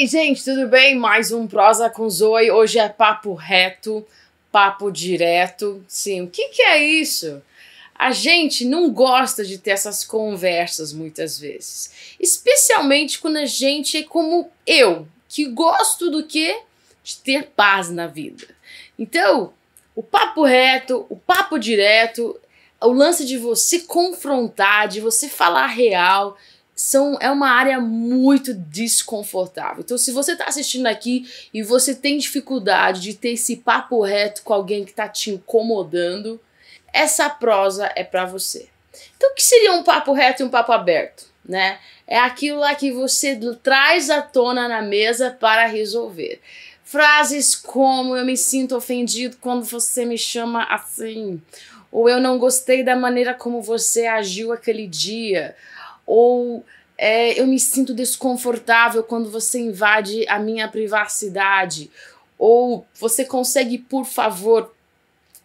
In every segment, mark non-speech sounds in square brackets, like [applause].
aí, gente, tudo bem? Mais um Prosa com Zoe. Hoje é papo reto, papo direto. Sim, o que, que é isso? A gente não gosta de ter essas conversas muitas vezes. Especialmente quando a gente é como eu, que gosto do que De ter paz na vida. Então, o papo reto, o papo direto, o lance de você confrontar, de você falar real, são, é uma área muito desconfortável. Então, se você está assistindo aqui e você tem dificuldade de ter esse papo reto com alguém que está te incomodando, essa prosa é para você. Então, o que seria um papo reto e um papo aberto? Né? É aquilo lá que você traz à tona na mesa para resolver. Frases como eu me sinto ofendido quando você me chama assim, ou eu não gostei da maneira como você agiu aquele dia, ou é, eu me sinto desconfortável quando você invade a minha privacidade, ou você consegue, por favor,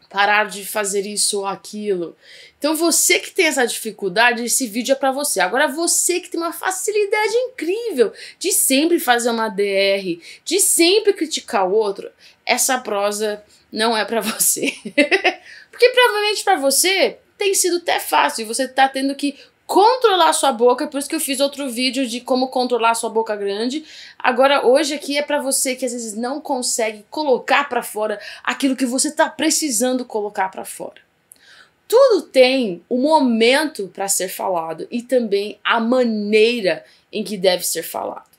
parar de fazer isso ou aquilo. Então você que tem essa dificuldade, esse vídeo é para você. Agora você que tem uma facilidade incrível de sempre fazer uma DR, de sempre criticar o outro, essa prosa não é para você. [laughs] Porque provavelmente para você tem sido até fácil e você está tendo que controlar sua boca, por isso que eu fiz outro vídeo de como controlar sua boca grande. Agora hoje aqui é para você que às vezes não consegue colocar para fora aquilo que você está precisando colocar para fora. Tudo tem o um momento para ser falado e também a maneira em que deve ser falado.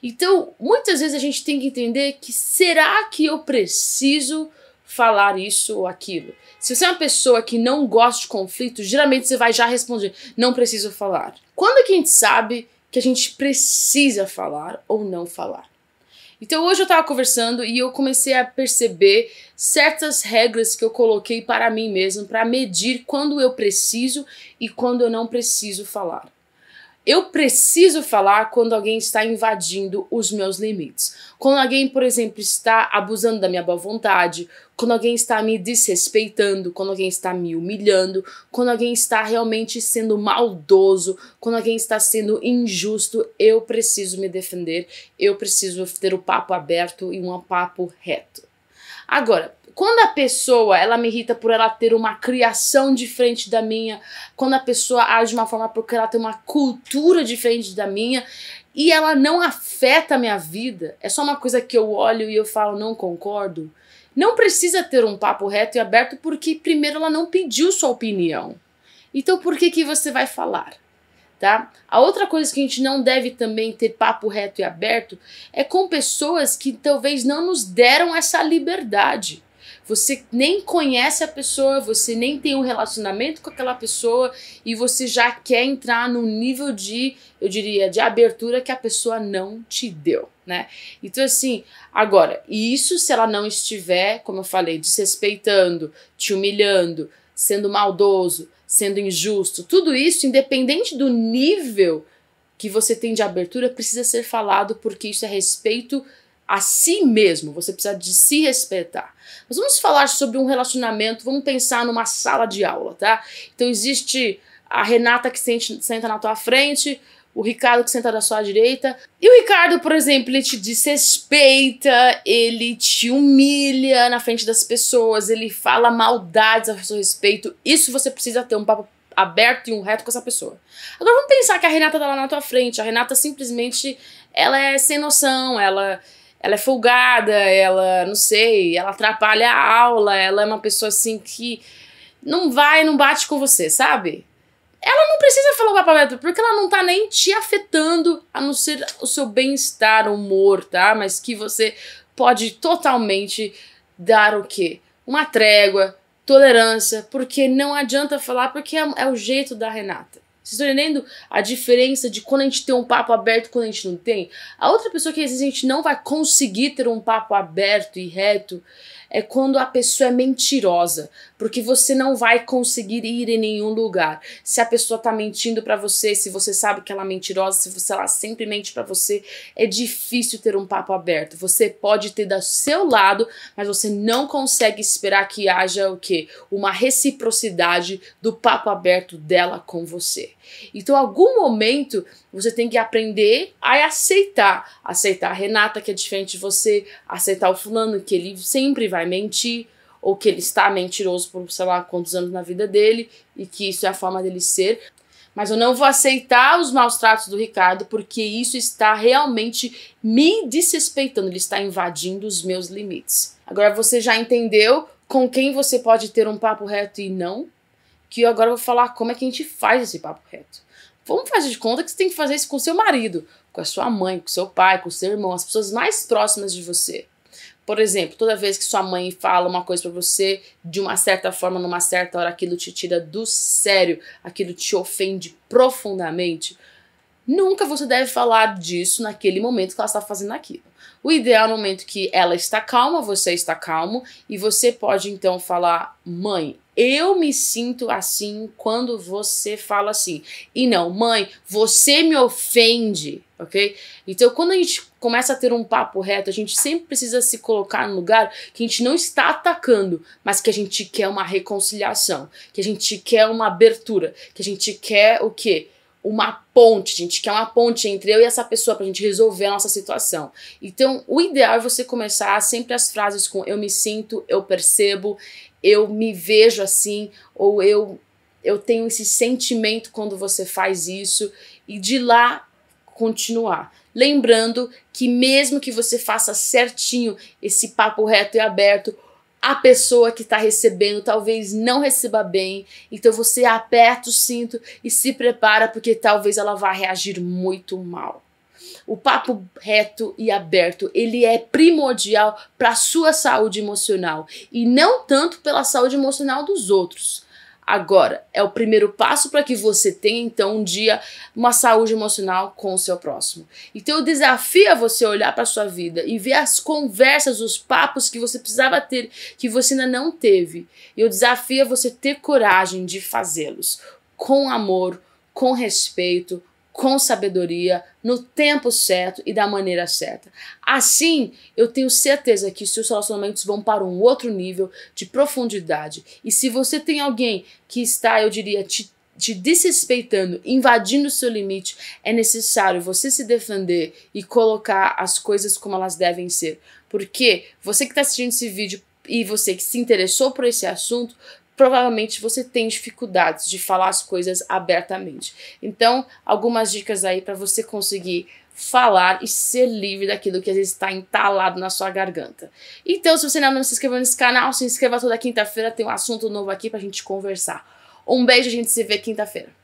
Então, muitas vezes a gente tem que entender que será que eu preciso falar isso ou aquilo. Se você é uma pessoa que não gosta de conflito, geralmente você vai já responder: não preciso falar. Quando que a gente sabe que a gente precisa falar ou não falar? Então hoje eu estava conversando e eu comecei a perceber certas regras que eu coloquei para mim mesmo para medir quando eu preciso e quando eu não preciso falar. Eu preciso falar quando alguém está invadindo os meus limites. Quando alguém, por exemplo, está abusando da minha boa vontade, quando alguém está me desrespeitando, quando alguém está me humilhando, quando alguém está realmente sendo maldoso, quando alguém está sendo injusto, eu preciso me defender, eu preciso ter o papo aberto e um papo reto. Agora, quando a pessoa, ela me irrita por ela ter uma criação diferente da minha, quando a pessoa age de uma forma porque ela tem uma cultura diferente da minha e ela não afeta a minha vida, é só uma coisa que eu olho e eu falo, não concordo. Não precisa ter um papo reto e aberto porque primeiro ela não pediu sua opinião. Então por que que você vai falar? Tá? A outra coisa que a gente não deve também ter papo reto e aberto é com pessoas que talvez não nos deram essa liberdade. Você nem conhece a pessoa, você nem tem um relacionamento com aquela pessoa e você já quer entrar num nível de, eu diria, de abertura que a pessoa não te deu, né? Então, assim, agora, isso se ela não estiver, como eu falei, desrespeitando, te humilhando, sendo maldoso, sendo injusto, tudo isso, independente do nível que você tem de abertura, precisa ser falado porque isso é respeito a si mesmo, você precisa de se respeitar. Mas vamos falar sobre um relacionamento, vamos pensar numa sala de aula, tá? Então existe a Renata que senta na tua frente, o Ricardo que senta da sua direita. E o Ricardo, por exemplo, ele te desrespeita, ele te humilha na frente das pessoas, ele fala maldades a seu respeito. Isso você precisa ter um papo aberto e um reto com essa pessoa. Agora vamos pensar que a Renata tá lá na tua frente. A Renata simplesmente, ela é sem noção, ela ela é folgada, ela, não sei, ela atrapalha a aula, ela é uma pessoa assim que não vai, não bate com você, sabe? Ela não precisa falar o aberto, porque ela não tá nem te afetando, a não ser o seu bem-estar, humor, tá? Mas que você pode totalmente dar o quê? Uma trégua, tolerância, porque não adianta falar, porque é, é o jeito da Renata. Vocês estão entendendo a diferença de quando a gente tem um papo aberto e quando a gente não tem? A outra pessoa que às vezes a gente não vai conseguir ter um papo aberto e reto é quando a pessoa é mentirosa, porque você não vai conseguir ir em nenhum lugar. Se a pessoa tá mentindo para você, se você sabe que ela é mentirosa, se você ela sempre mente para você, é difícil ter um papo aberto. Você pode ter do seu lado, mas você não consegue esperar que haja o quê? Uma reciprocidade do papo aberto dela com você. Então, em algum momento, você tem que aprender a aceitar. Aceitar a Renata, que é diferente de você, aceitar o fulano, que ele sempre vai mentir, ou que ele está mentiroso por sei lá quantos anos na vida dele, e que isso é a forma dele ser. Mas eu não vou aceitar os maus tratos do Ricardo, porque isso está realmente me desrespeitando, ele está invadindo os meus limites. Agora você já entendeu com quem você pode ter um papo reto e não? que agora eu vou falar como é que a gente faz esse papo reto. Vamos fazer de conta que você tem que fazer isso com seu marido, com a sua mãe, com seu pai, com seu irmão, as pessoas mais próximas de você. Por exemplo, toda vez que sua mãe fala uma coisa para você de uma certa forma, numa certa hora, aquilo te tira do sério, aquilo te ofende profundamente. Nunca você deve falar disso naquele momento que ela está fazendo aquilo. O ideal é no momento que ela está calma, você está calmo e você pode então falar: "Mãe, eu me sinto assim quando você fala assim. E não, mãe, você me ofende, ok? Então, quando a gente começa a ter um papo reto, a gente sempre precisa se colocar no lugar que a gente não está atacando, mas que a gente quer uma reconciliação, que a gente quer uma abertura, que a gente quer o quê? uma ponte, gente, que é uma ponte entre eu e essa pessoa pra gente resolver a nossa situação. Então, o ideal é você começar sempre as frases com eu me sinto, eu percebo, eu me vejo assim, ou eu eu tenho esse sentimento quando você faz isso e de lá continuar. Lembrando que mesmo que você faça certinho esse papo reto e aberto, a pessoa que está recebendo talvez não receba bem, então você aperta o cinto e se prepara porque talvez ela vá reagir muito mal. O papo reto e aberto, ele é primordial para a sua saúde emocional e não tanto pela saúde emocional dos outros agora. É o primeiro passo para que você tenha então um dia uma saúde emocional com o seu próximo. Então eu desafio a você olhar para sua vida e ver as conversas, os papos que você precisava ter que você ainda não teve. E eu desafio a você ter coragem de fazê-los com amor, com respeito, com sabedoria, no tempo certo e da maneira certa. Assim, eu tenho certeza que seus relacionamentos vão para um outro nível de profundidade. E se você tem alguém que está, eu diria, te, te desrespeitando, invadindo o seu limite, é necessário você se defender e colocar as coisas como elas devem ser. Porque você que está assistindo esse vídeo e você que se interessou por esse assunto, provavelmente você tem dificuldades de falar as coisas abertamente. Então, algumas dicas aí para você conseguir falar e ser livre daquilo que às vezes está entalado na sua garganta. Então, se você ainda não se inscreveu nesse canal, se inscreva toda quinta-feira, tem um assunto novo aqui para a gente conversar. Um beijo, a gente se vê quinta-feira.